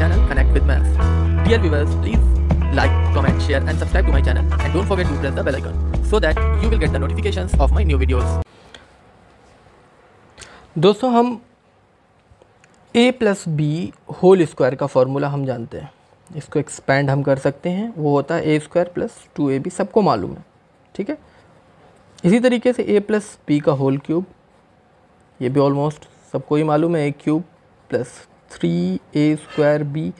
channel Connect with Maths. Dear viewers, please like, comment, share and subscribe to my channel and don't forget to press the bell icon so that you will get the notifications of my new videos. दोस्तों हम a plus B whole square का formula हम जानते हैं इसको expand हम कर सकते हैं वो होता है A square plus two A B सबको मालूम है ठीक है इसी तरीके से ए प्लस बी का होल क्यूब ये भी ऑलमोस्ट सबको ही मालूम है A cube plus three A square B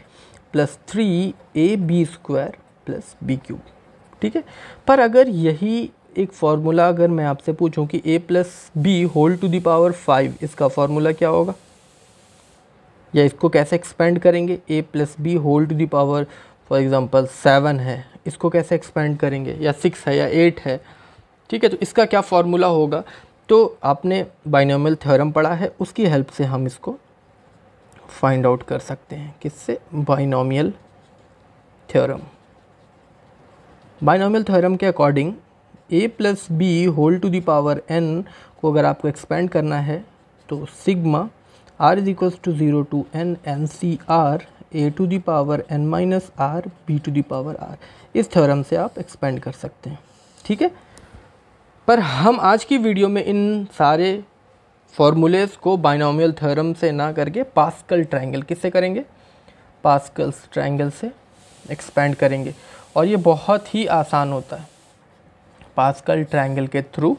plus three A B square plus B cube ठीक है पर अगर यही एक फार्मूला अगर मैं आपसे पूछूं कि A plus B whole to the power five इसका फार्मूला क्या होगा या इसको कैसे एक्सपेंड करेंगे A plus B whole to the power for example seven है इसको कैसे एक्सपेंड करेंगे या सिक्स है या एट है ठीक है तो इसका क्या फार्मूला होगा तो आपने बाइनोमियल थ्योरम पढ़ा है उसकी हेल्प से हम इसको फाइंड आउट कर सकते हैं किससे बाइनोमियल थ्योरम बाइनोमियल थ्योरम के according A plus B whole to the power N को अगर आपको एक्सपेंड करना है तो sigma R is equals to zero to N N C R A to the power N minus R B to the power R इस theorem से आप expand कर सकते हैं ठीक है पर हम आज की वीडियो में इन सारे फॉर्मूलेज को बाइनोमियल थ्योरम से ना करके पास्कल ट्रायंगल किससे करेंगे पास्कल्स ट्रायंगल से एक्सपेंड करेंगे और ये बहुत ही आसान होता है पास्कल ट्रायंगल के थ्रू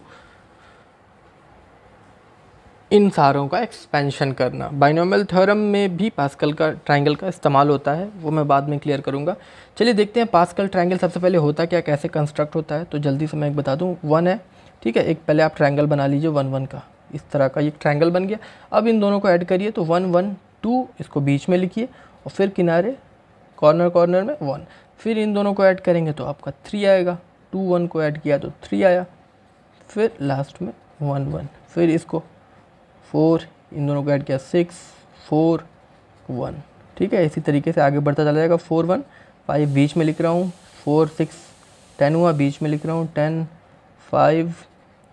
इन सारों का एक्सपेंशन करना बाइनोमियल थ्योरम में भी पास्कल का ट्रायंगल का इस्तेमाल होता है वो मैं बाद में क्लियर करूँगा चलिए देखते हैं पास्कल ट्रायंगल सबसे पहले होता क्या कैसे कंस्ट्रक्ट होता है तो जल्दी से मैं एक बता दूँ वन है ठीक है एक पहले आप ट्रायंगल बना लीजिए वन वन का इस तरह का ये ट्रायंगल बन गया अब इन दोनों को ऐड करिए तो वन वन टू इसको बीच में लिखिए और फिर किनारे कॉर्नर कॉर्नर में वन फिर इन दोनों को ऐड करेंगे तो आपका थ्री आएगा टू वन को ऐड किया तो थ्री आया फिर लास्ट में वन वन फिर इसको फोर इन दोनों को ऐड किया सिक्स फोर वन ठीक है इसी तरीके से आगे बढ़ता चला जाएगा फोर वन फाइव बीच में लिख रहा हूँ फोर सिक्स टेन हुआ बीच में लिख रहा हूँ टेन फाइव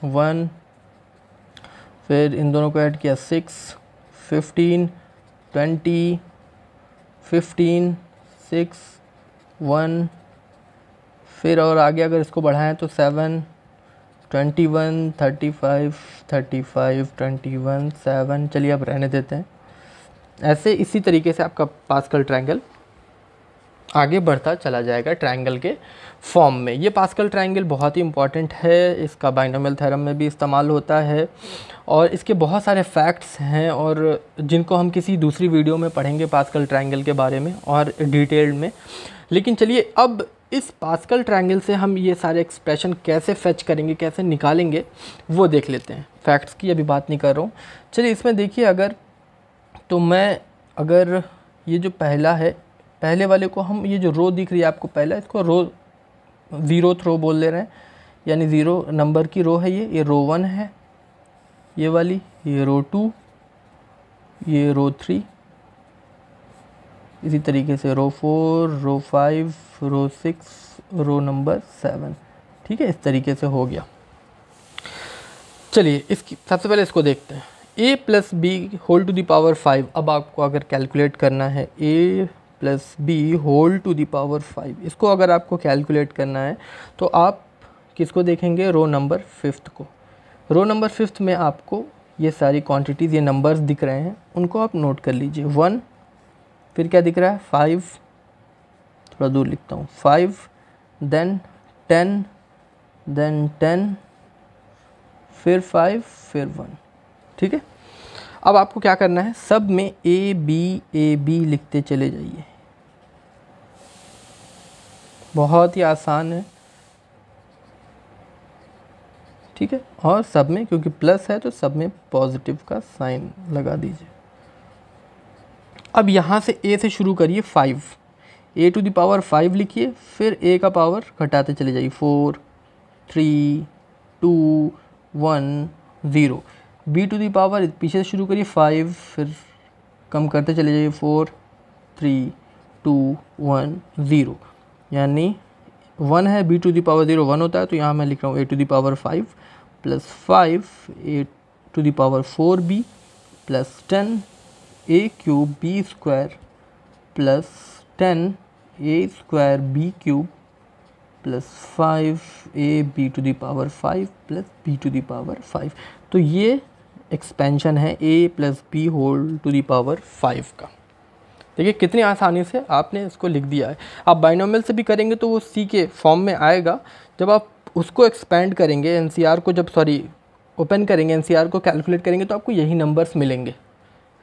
वन फिर इन दोनों को ऐड किया six fifteen twenty fifteen six one फिर और आगे अगर इसको बढ़ाएं तो seven twenty one thirty five thirty five twenty one seven चलिए अब रहने देते हैं ऐसे इसी तरीके से आपका पास्कल ट्रायंगल आगे बढ़ता चला जाएगा ट्रायंगल के फॉर्म में ये पास्कल ट्रायंगल बहुत ही इंपॉर्टेंट है इसका बाइनोमियल थ्योरम में भी इस्तेमाल होता है और इसके बहुत सारे फैक्ट्स हैं और जिनको हम किसी दूसरी वीडियो में पढ़ेंगे पास्कल ट्रायंगल के बारे में और डिटेल्ड में लेकिन चलिए अब इस पास्कल ट्रायंगल से हम ये सारे एक्सप्रेशन कैसे फैच करेंगे कैसे निकालेंगे वो देख लेते हैं फैक्ट्स की अभी बात नहीं कर रहा हूँ चलिए इसमें देखिए अगर तो मैं अगर ये जो पहला है पहले वाले को हम ये जो रो दिख रही है आपको पहला इसको रो ज़ीरो थ्रो बोल दे रहे हैं यानी ज़ीरो नंबर की रो है ये ये रो वन है ये वाली ये रो टू ये रो थ्री इसी तरीके से row four row five row six row number seven ठीक है इस तरीके से हो गया चलिए इसकी सबसे पहले इसको देखते हैं A plus B whole to the power power five अब आपको अगर कैलकुलेट करना है A plus B whole to the power five इसको अगर आपको कैलकुलेट करना है तो आप किसको देखेंगे रो नंबर फिफ्थ को रो नंबर फिफ्थ में आपको ये सारी क्वांटिटीज़ ये नंबर्स दिख रहे हैं उनको आप नोट कर लीजिए वन फिर क्या दिख रहा है फाइव थोड़ा दूर लिखता हूँ five then ten then ten फिर फाइव फिर वन ठीक है अब आपको क्या करना है सब में ए बी ए बी लिखते चले जाइए बहुत ही आसान है ठीक है और सब में क्योंकि प्लस है तो सब में पॉजिटिव का साइन लगा दीजिए अब यहाँ से ए से शुरू करिए five A to the power five लिखिए फिर ए का पावर घटाते चले जाइए four three two one zero B to the power पीछे से शुरू करिए फाइव फिर कम करते चले जाइए four three two one zero यानी वन है B to the power zero one होता है तो यहाँ मैं लिख रहा हूँ A to the power five plus five A to the power four B plus ten A cube B square plus ten A square B cube plus five A B to the power five plus B to the power five तो ये expansion है A plus B whole to the power five का देखिए कितनी आसानी से आपने इसको लिख दिया है आप बाइनोमियल से भी करेंगे तो वो सी के फॉर्म में आएगा जब आप उसको एक्सपेंड करेंगे एन को जब सॉरी ओपन करेंगे एन को कैलकुलेट करेंगे तो आपको यही नंबर्स मिलेंगे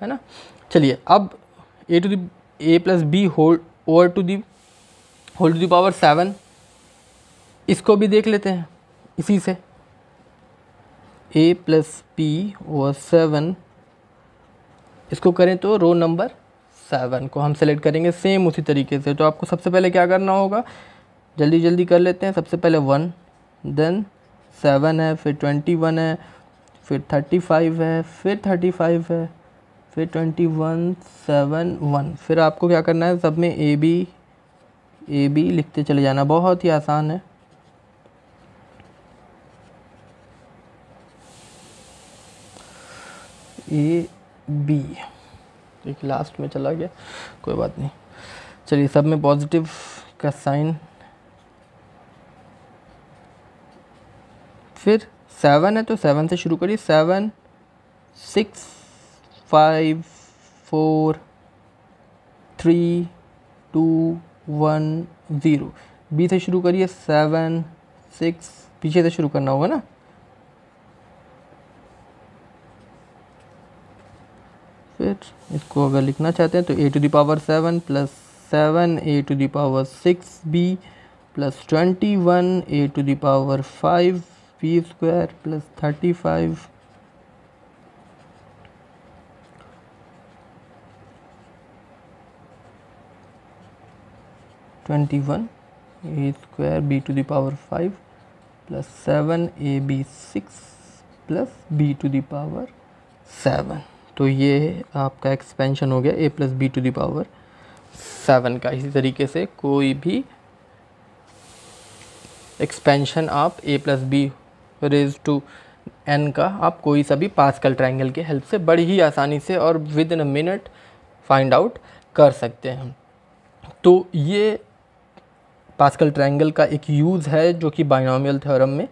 है ना चलिए अब A to the A plus B whole over to the whole to the power seven इसको भी देख लेते हैं इसी से ए प्लस पी और सेवन इसको करें तो रो नंबर सेवन को हम सेलेक्ट करेंगे सेम उसी तरीके से तो आपको सबसे पहले क्या करना होगा जल्दी जल्दी कर लेते हैं सबसे पहले वन देन सेवन है फिर ट्वेंटी वन है फिर थर्टी फाइव है फिर थर्टी फाइव है फिर ट्वेंटी वन सेवन वन फिर आपको क्या करना है सब में ए बी ए बी लिखते चले जाना बहुत ही आसान है ए बी ठीक लास्ट में चला गया कोई बात नहीं चलिए सब में पॉजिटिव का साइन फिर सेवन है तो सेवन से शुरू करिए seven six five four three two one zero B से शुरू करिए सेवन सिक्स पीछे से शुरू करना होगा ना ब्रैकेट इसको अगर लिखना चाहते हैं तो A to the power seven plus seven A to the power six B plus twenty one A to the power five B square plus thirty five twenty one A square B to power five plus seven A B six plus B to power seven तो ये आपका expansion हो गया A plus B to the power seven का इसी तरीके से कोई भी एक्सपेंशन आप ए plus B raise to N का आप कोई सा भी पास्कल ट्रायंगल के हेल्प से बड़ी ही आसानी से और within a minute find out कर सकते हैं तो ये पास्कल ट्रायंगल का एक यूज़ है जो कि बाइनोमियल थ्योरम में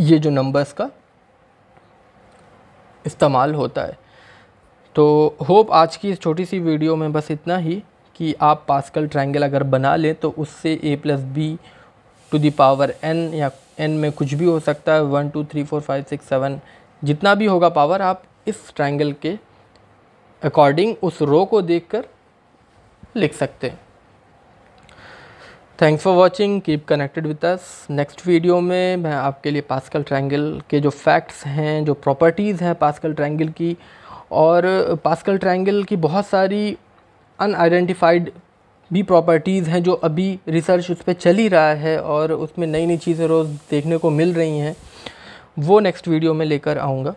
ये जो नंबर्स का इस्तेमाल होता है तो होप आज की इस छोटी सी वीडियो में बस इतना ही कि आप पास्कल ट्रायंगल अगर बना लें तो उससे A plus B to the power N या एन में कुछ भी हो सकता है one two three four five six seven जितना भी होगा पावर आप इस ट्रायंगल के अकॉर्डिंग उस रो को देखकर लिख सकते हैं thanks for watching keep connected with us next video में मैं आपके लिए पास्कल ट्रायंगल के जो फैक्ट्स हैं जो प्रॉपर्टीज़ हैं पास्कल ट्रायंगल की और पास्कल ट्रायंगल की बहुत सारी अनआइडेंटिफाइड भी प्रॉपर्टीज़ हैं जो अभी रिसर्च उस पर चल ही रहा है और उसमें नई नई चीज़ें रोज़ देखने को मिल रही हैं वो नेक्स्ट वीडियो में लेकर आऊँगा